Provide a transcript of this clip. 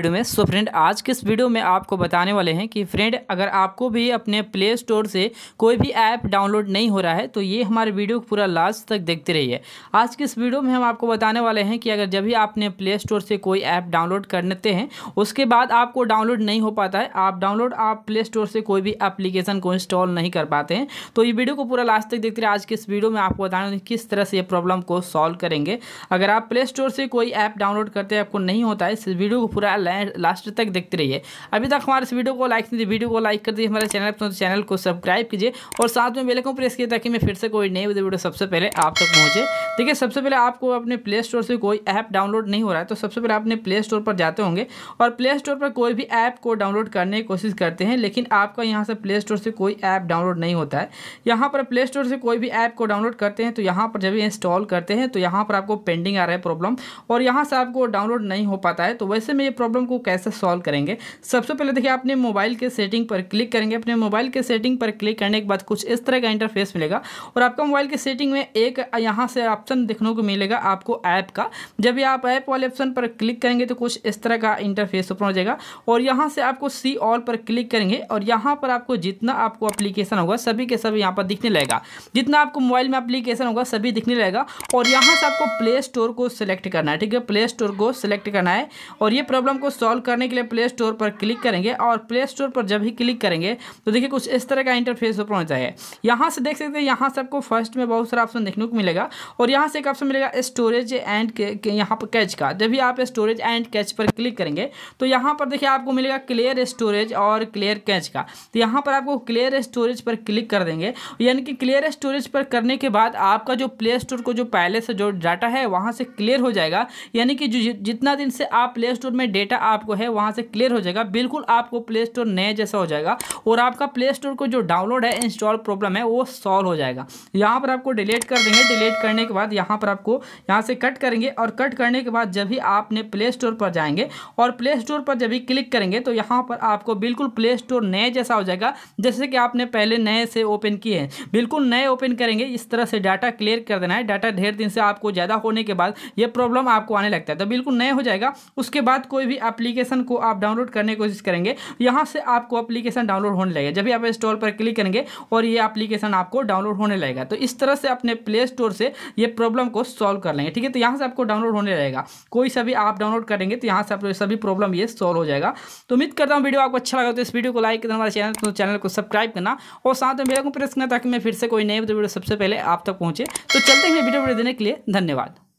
video में so friend आज के इस वीडियो में आपको बताने वाले हैं कि फ्रेंड अगर आपको भी अपने प्ले स्टोर से कोई भी ऐप डाउनलोड नहीं हो रहा है तो ये हमारे वीडियो को पूरा लास्ट तक देखते रहिए आज के इस वीडियो में हम आपको बताने वाले हैं कि अगर जब भी आपने प्ले स्टोर से कोई ऐप डाउनलोड कर लेते हैं उसके बाद आपको डाउनलोड नहीं हो पाता है आप डाउनलोड आप प्ले स्टोर से कोई भी एप्लीकेशन को इंस्टॉल नहीं कर पाते हैं तो ये वीडियो को पूरा लास्ट तक देखते रहिए आज के इस वीडियो में आपको बताने किस तरह से ये प्रॉब्लम को सॉल्व करेंगे अगर आप प्ले स्टोर से कोई ऐप डाउनलोड करते हैं आपको नहीं होता है इस वीडियो को पूरा लास्ट तक देखते रहिए अभी तक हमारे इस वीडियो को लाइक नहीं वीडियो को लाइक कर दीजिए हमारे चैनल पर चैनल तो को सब्सक्राइब कीजिए और साथ में बेल को प्रेस किया ताकि मैं फिर से कोई नई वीडियो सबसे पहले आप तक पहुँचे देखिए सबसे पहले आपको अपने प्ले स्टोर से कोई ऐप डाउनलोड नहीं हो रहा है तो सबसे पहले आपने प्ले स्टोर पर जाते होंगे और प्ले स्टोर पर कोई भी ऐप को डाउनलोड करने की कोशिश करते हैं लेकिन आपका यहाँ से प्ले स्टोर से कोई ऐप डाउनलोड नहीं होता है यहाँ पर प्ले स्टोर से कोई भी ऐप को डाउनलोड करते हैं तो यहाँ पर जब इंस्टॉल करते हैं तो यहाँ पर आपको पेंडिंग आ रहा है प्रॉब्लम और यहाँ से आपको डाउनलोड नहीं हो पाता है तो वैसे में ये प्रॉब्लम को कैसे सॉल्व करेंगे सबसे पहले देखिए अपने मोबाइल के सेटिंग पर क्लिक करेंगे अपने मोबाइल के सेटिंग पर क्लिक करने के बाद कुछ इस तरह का इंटरफेस मिलेगा और आपका मोबाइल के सेटिंग में एक यहाँ से आप ऑप्शन देखने को मिलेगा आपको ऐप का जब ये आप ऐप वाले ऑप्शन पर क्लिक करेंगे तो कुछ इस तरह का इंटरफेस ओपन हो जाएगा और यहाँ से आपको सी ऑल पर क्लिक करेंगे और यहाँ पर आपको जितना आपको अप्लीकेशन होगा सभी के सभी यहाँ पर दिखने लगेगा जितना आपको मोबाइल में अप्लीकेशन होगा सभी दिखने लगेगा और यहाँ से आपको प्ले स्टोर को सिलेक्ट करना है ठीक है प्ले स्टोर को सिलेक्ट करना है और ये प्रॉब्लम को सॉल्व करने के लिए प्ले स्टोर पर क्लिक करेंगे और प्ले स्टोर पर जब ही क्लिक करेंगे तो देखिए कुछ इस तरह का इंटरफेस ओपन हो जाएगा यहाँ से देख सकते हैं यहाँ से आपको फर्स्ट में बहुत सारा ऑप्शन देखने को मिलेगा और और यहाँ से एक ऑप्शन मिलेगा स्टोरेज एंड यहाँ पर कैच का जब भी आप स्टोरेज एंड कैच पर क्लिक करेंगे तो यहाँ पर देखिए आपको मिलेगा क्लियर स्टोरेज और क्लियर कैच का तो यहाँ पर आपको क्लियर स्टोरेज पर क्लिक कर देंगे यानी कि क्लियर स्टोरेज पर करने के बाद आपका जो प्ले स्टोर को जो पहले से जो डाटा है वहाँ से क्लियर हो जाएगा यानी कि जितना दिन से आप प्ले स्टोर में डेटा आपको है वहाँ से क्लियर हो जाएगा बिल्कुल आपको प्ले स्टोर नए जैसा हो जाएगा और आपका प्ले स्टोर को जो डाउनलोड है इंस्टॉल प्रॉब्लम है वो सॉल्व हो जाएगा यहाँ पर आपको डिलीट कर देंगे डिलीट करने के बाद बाद यहाँ पर आपको यहाँ से कट करेंगे और कट करने के बाद जब भी आपने प्ले स्टोर पर जाएंगे और प्ले स्टोर पर जब भी क्लिक करेंगे तो यहाँ पर आपको बिल्कुल प्ले स्टोर नए जैसा हो जाएगा जैसे कि आपने पहले नए से ओपन किए हैं बिल्कुल नए ओपन करेंगे इस तरह से डाटा क्लियर कर देना है डाटा ढेर दिन से आपको ज़्यादा होने के बाद ये प्रॉब्लम आपको आने लगता है तो बिल्कुल नए हो जाएगा उसके बाद कोई भी एप्लीकेशन को आप डाउनलोड करने की कोशिश करेंगे यहाँ से आपको एप्लीकेशन डाउनलोड होने लगेगा जब भी आप स्टोर पर क्लिक करेंगे और ये एप्लीकेशन आपको डाउनलोड होने लगेगा तो इस तरह से अपने प्ले स्टोर से ये प्रॉब्लम को सॉल्व कर लेंगे ठीक है तो यहाँ से आपको डाउनलोड होने रहेगा कोई सभी आप डाउनलोड करेंगे तो यहाँ से आप सभी प्रॉब्लम ये सॉल्व हो जाएगा तो उम्मीद करता हूँ वीडियो आपको अच्छा लगा तो इस वीडियो को लाइक करना हमारे चैनल तो चैनल को सब्सक्राइब करना और साथ में बेल को प्रेस करना ताकि मैं फिर से कोई नए वीडियो सबसे पहले आप तक पहुँचे तो चलते हैं वीडियो देने के लिए धन्यवाद